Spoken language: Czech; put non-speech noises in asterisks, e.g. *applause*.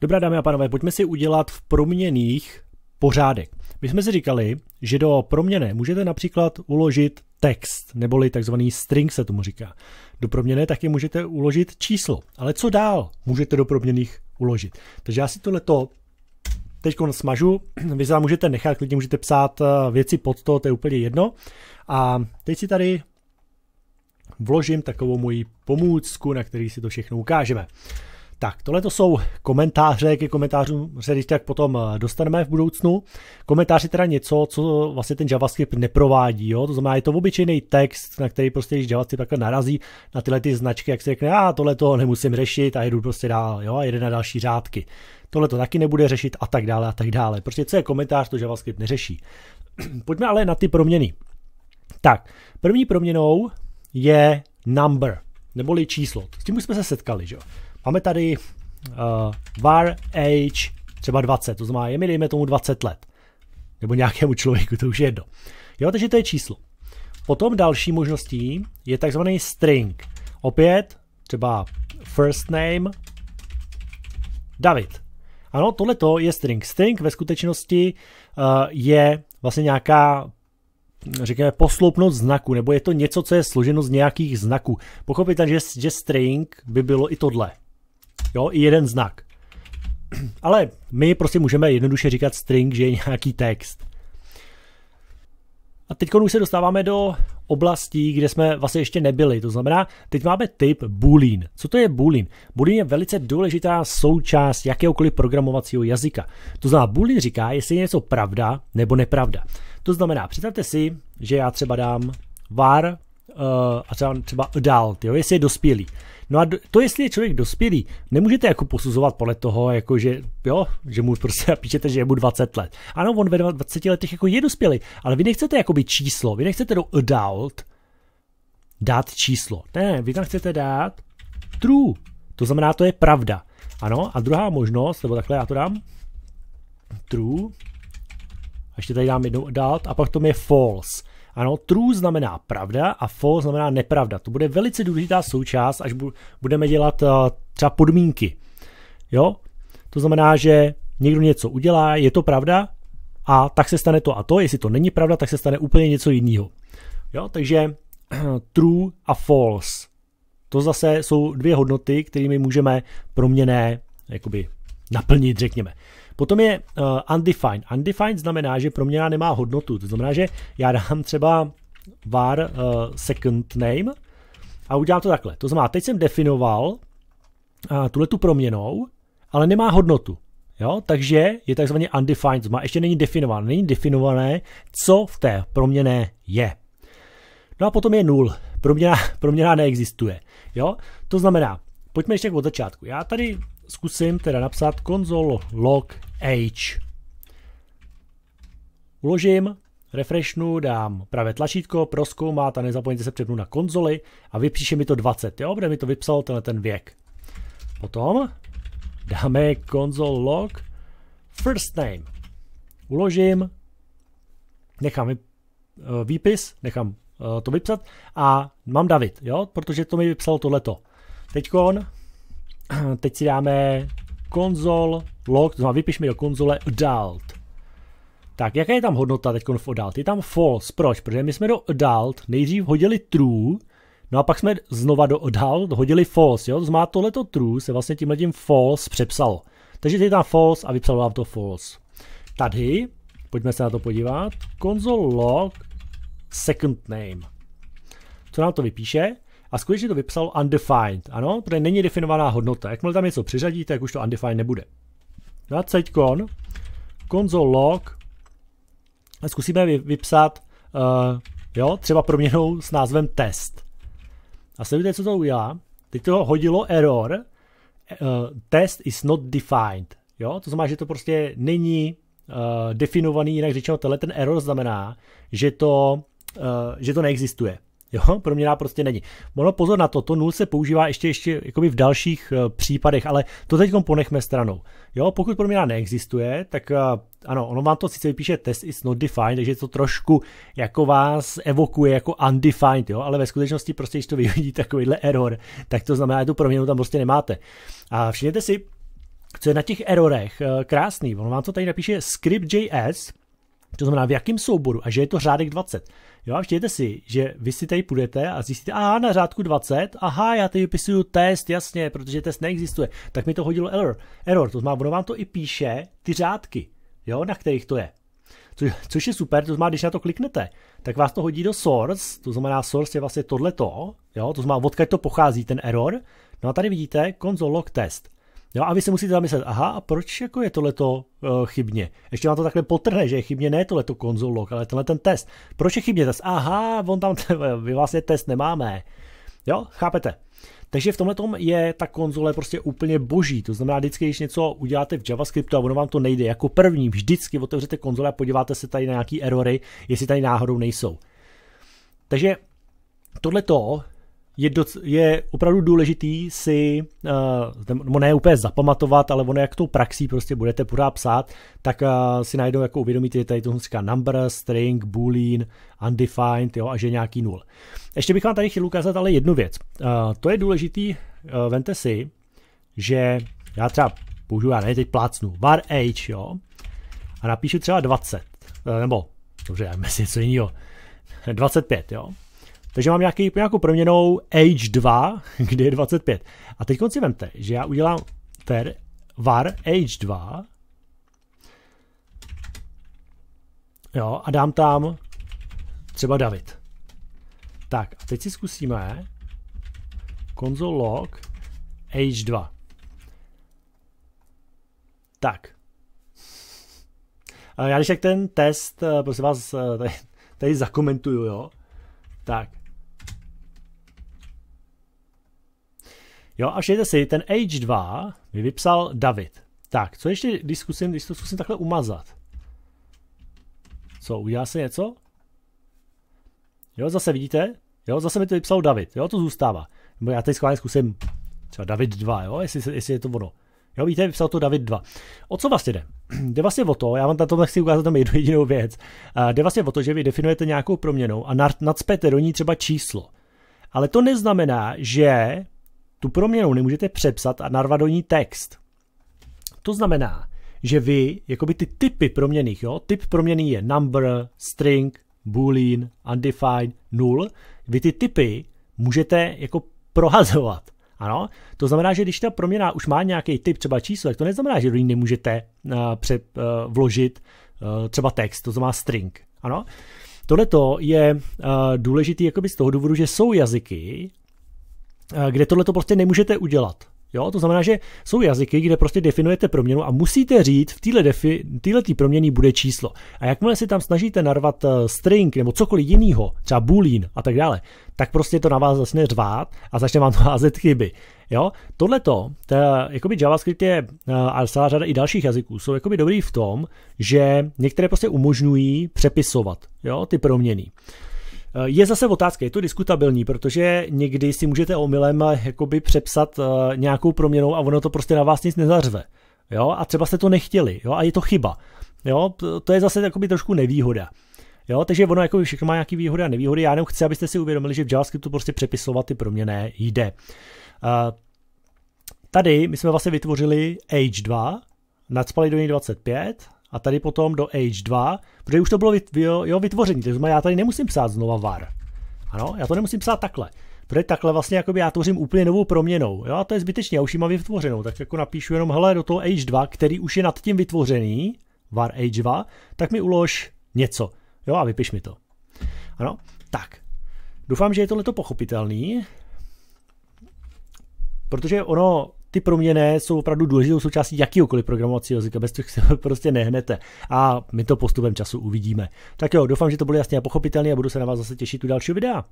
Dobrá dámy a pánové, pojďme si udělat v proměných pořádek. My jsme si říkali, že do proměny můžete například uložit text, neboli takzvaný string se tomu říká. Do proměny taky můžete uložit číslo. Ale co dál můžete do proměných uložit? Takže já si tohleto teď smažu, vy se můžete nechat, klidně můžete psát eh, věci pod to, to je úplně jedno. A teď si tady vložím takovou moji pomůcku, na který si to všechno ukážeme. Tak, tohle to jsou komentáře, ke komentářům se když tak potom eh, dostaneme v budoucnu. Komentář je teda něco, co vlastně ten JavaScript neprovádí, jo? to znamená, je to obyčejný text, na který prostě, když JavaScript takhle narazí na tyhle ty značky, jak se řekne, a tohle to nemusím řešit a jedu prostě dál, jo, a jede na další řádky. Tohle to taky nebude řešit a tak dále a tak dále. Prostě co je komentář, to JavaScript neřeší. *clears throat* Pojďme ale na ty proměny. Tak, první proměnou je number, neboli číslo. S tím už jsme se setkali, že jo. Máme tady uh, var age třeba 20, to znamená, je mi dejme tomu 20 let. Nebo nějakému člověku, to už je jedno. Jo, takže to je číslo. Potom další možností je takzvaný string. Opět třeba first name David. Ano, tohle je string. String ve skutečnosti uh, je vlastně nějaká řekněme, posloupnost znaku, nebo je to něco, co je složeno z nějakých znaků. Pochopitelně, že, že string by bylo i tohle. Jo, i jeden znak. Ale my prostě můžeme jednoduše říkat string, že je nějaký text. A teď už se dostáváme do oblastí, kde jsme vlastně ještě nebyli. To znamená, teď máme typ Boolean. Co to je Boolean? Boolean je velice důležitá součást jakéhokoliv programovacího jazyka. To znamená, Boolean říká, jestli je něco pravda nebo nepravda. To znamená, představte si, že já třeba dám var uh, a třeba, třeba adult, jo, jestli je dospělý. No a to, jestli je člověk dospělý, nemůžete jako posuzovat podle toho, jako že, jo, že mu prostě *laughs* píšete, že je mu 20 let. Ano, on ve 20 letech jako je dospělý, ale vy nechcete jakoby číslo, vy nechcete do adult dát číslo. Ne, vy tam chcete dát true. To znamená, to je pravda. Ano, a druhá možnost, nebo takhle já to dám, true, a ještě tady dám jednou adult, a pak to je false. Ano, true znamená pravda a false znamená nepravda. To bude velice důležitá součást, až budeme dělat eh, třeba podmínky. Jo? To znamená, že někdo něco udělá, je to pravda a tak se stane to a to, jestli to není pravda, tak se stane úplně něco jiného. Jo, takže *clears throat* true a false. To zase jsou dvě hodnoty, kterými můžeme proměné jakoby naplnit, řekněme. Potom je uh, undefined. Undefined znamená, že proměna nemá hodnotu. To znamená, že já dám třeba var uh, second name a udělám to takhle. To znamená, teď jsem definoval uh, eh, tuhle tu proměnou, ale nemá hodnotu. Jo? Takže je takzvaně undefined, to má ještě není definované, není definované, co v té proměně je. No a potom je nul. Proměna, *laughs* proměna neexistuje. Jo? To znamená, pojďme ještě od začátku. Já tady zkusím teda napsat console log H. Uložím, refreshnu, dám pravé tlačítko, proskoumat a nezapomeňte se přepnu na konzoli a vypíše mi to 20, jo, bude mi to vypsal tenhle ten věk. Potom dáme console log first name. Uložím, nechám eh, výpis, nechám eh, to vypsat a mám David, jo, protože to mi vypsal tohleto. on. *clears throat* teď si dáme konzol log, to no znamená vypišme do konzole adult. Tak, jaká je tam hodnota teď v adult? Je tam false. Proč? Protože my jsme do adult nejdřív hodili true, no a pak jsme znova do adult hodili false. Jo? To znamená, tohleto true se vlastně tímhle tím false přepsalo. Takže je tam false a vypsalo vám to false. Tady, pojďme se na to podívat, Konzol log second name. Co nám to vypíše? a skutečně to vypsal undefined, ano, protože není definovaná hodnota. Jakmile tam něco přiřadíte, tak už to undefined nebude. No a console log, zkusíme vypsat, uh, jo, třeba proměnou s názvem test. A sledujte, co to udělá. Teď to hodilo error, uh, test is not defined, jo, to znamená, že to prostě není uh, definovaný, jinak řečeno, tenhle ten error znamená, že to, uh, že to neexistuje. Jo, mě prostě není. Ono pozor na to, to nul se používá ještě, ještě jakoby v dalších eh, případech, ale to teď ponechme stranou. Jo, pokud proměna neexistuje, tak eh, ano, ono vám to sice vypíše test is not defined, takže to trošku jako vás evokuje jako undefined, jo, ale ve skutečnosti prostě, když to vyvidí takovýhle error, tak to znamená, že tu proměnu tam prostě nemáte. A všimněte si, co je na těch erorech eh, krásný, ono vám to tady napíše script.js, to znamená, v jakém souboru a že je to řádek 20. Jo, a vštějte si, že vy si tady půjdete a zjistíte, aha, na řádku 20, aha, já tady vypisuju test, jasně, protože test neexistuje. Tak mi to hodilo error. error to znamená, ono vám to i píše ty řádky, jo, na kterých to je. Co, což je super, to znamená, když na to kliknete, tak vás to hodí do source, to znamená, source je vlastně tohleto, jo, to znamená, odkud to pochází, ten error. No a tady vidíte, console log test. Jo, a vy se musíte zamyslet, aha, a proč jako je tohleto uh, chybně? Ještě vám to takhle potrhne, že je chybně ne tohleto konzol log, ale tenhle ten test. Proč je chybně test? Aha, on tam, vy *laughs* vlastně test nemáme. Jo, chápete? Takže v tomhle je ta konzole prostě úplně boží. To znamená, vždycky, když něco uděláte v JavaScriptu a ono vám to nejde jako první, vždycky otevřete konzole a podíváte se tady na nějaké erory, jestli tady náhodou nejsou. Takže tohle to je, doc, je opravdu důležitý si, uh, ne úplně zapamatovat, ale ono jak tou praxí prostě budete pořád psát, tak uh, si najdou jako uvědomíte, že tady to říká number, string, boolean, undefined, jo, a že nějaký nul. Ještě bych vám tady chtěl ukázat ale jednu věc. Uh, to je důležitý, uh, vente si, že já třeba použiju, já ne, teď plácnu, var age, jo, a napíšu třeba 20, uh, nebo, dobře, já myslím, co jiného, 25, jo, takže mám nějaký, nějakou proměnou age 2, *laughs* kde je 25. A teď si vemte, že já udělám ter var age 2 jo, a dám tam třeba David. Tak a teď si zkusíme console log age 2. Tak. Já když tak ten test, eh, prosím vás, eh, tady, tady zakomentuju, jo. Tak. Jo, a všijte si, ten H2 mi vypsal David. Tak, co ještě, když, zkusím, když to zkusím takhle umazat. Co, udělá se něco? Jo, zase vidíte? Jo, zase mi to vypsal David. Jo, to zůstává. Nebo já teď schválně zkusím třeba David 2, jo, jestli, jestli je to ono. Jo, víte, vypsal to David 2. O co vlastně jde? *clears throat* Jde vlastně o to, já vám na tomhle chci ukázat tam jednu jedinou věc. Uh, jde vlastně o to, že vy definujete nějakou proměnou a nadspěte do ní třeba číslo. Ale to neznamená, že tu proměnu nemůžete přepsat a narvat do ní text. To znamená, že vy, jakoby ty typy proměných, jo, typ proměný je number, string, boolean, undefined, null, vy ty typy můžete jako prohazovat. Ano, to znamená, že když ta proměna už má nějaký typ, třeba číslo, tak to neznamená, že do ní nemůžete uh, pře, uh, vložit uh, třeba text, to znamená string. Ano, tohle je uh, důležitý z toho důvodu, že jsou jazyky, Eh, kde tohle to prostě nemůžete udělat. Jo, to znamená, že jsou jazyky, kde prostě definujete proměnu a musíte říct, v téhle defi, téhletý proměny bude číslo. A jakmile si tam snažíte narvat eh, string nebo cokoliv jiného, třeba boolean a tak dále, tak prostě to na vás začne řvát a začne vám to *laughs* házet chyby. Jo, tohle to, jakoby JavaScript je eh, a celá řada i dalších jazyků jsou jakoby dobrý v tom, že některé prostě umožňují přepisovat, jo, ty proměny. Je zase otázka, je to diskutabilní, protože někdy si můžete omylem eh, jakoby přepsat eh, nějakou proměnou a ono to prostě na vás nic nezařve. Jo? A třeba jste to nechtěli jo? a je to chyba. Jo? To je zase trošku nevýhoda. Jo, takže ono jako všechno má nějaký výhody a nevýhody. Já jenom chci, abyste si uvědomili, že v JavaScriptu prostě přepisovat ty proměny jde. Eh, tady my jsme vlastně vytvořili h 2, nadspali do něj 25 a tady potom do H2, protože už to bylo jeho vytvoření, takže já tady nemusím psát znova var. Ano, já to nemusím psát takhle. Protože takhle vlastně jakoby já tvořím úplně novou proměnou. Jo, a to je zbytečně, já už ji mám vytvořenou. Tak jako napíšu jenom, hele, do toho H2, který už je nad tím vytvořený, var H2, tak mi ulož něco. Jo, a vypiš mi to. Ano, tak. Doufám, že je tohleto pochopitelný. Protože ono, ty proměny jsou opravdu důležitou součástí jakýkoliv programovacího jazyka, bez těch se *laughs* prostě nehnete. A my to postupem času uvidíme. Tak jo, doufám, že to bylo jasně a pochopitelné a budu se na vás zase těšit u dalšího videa.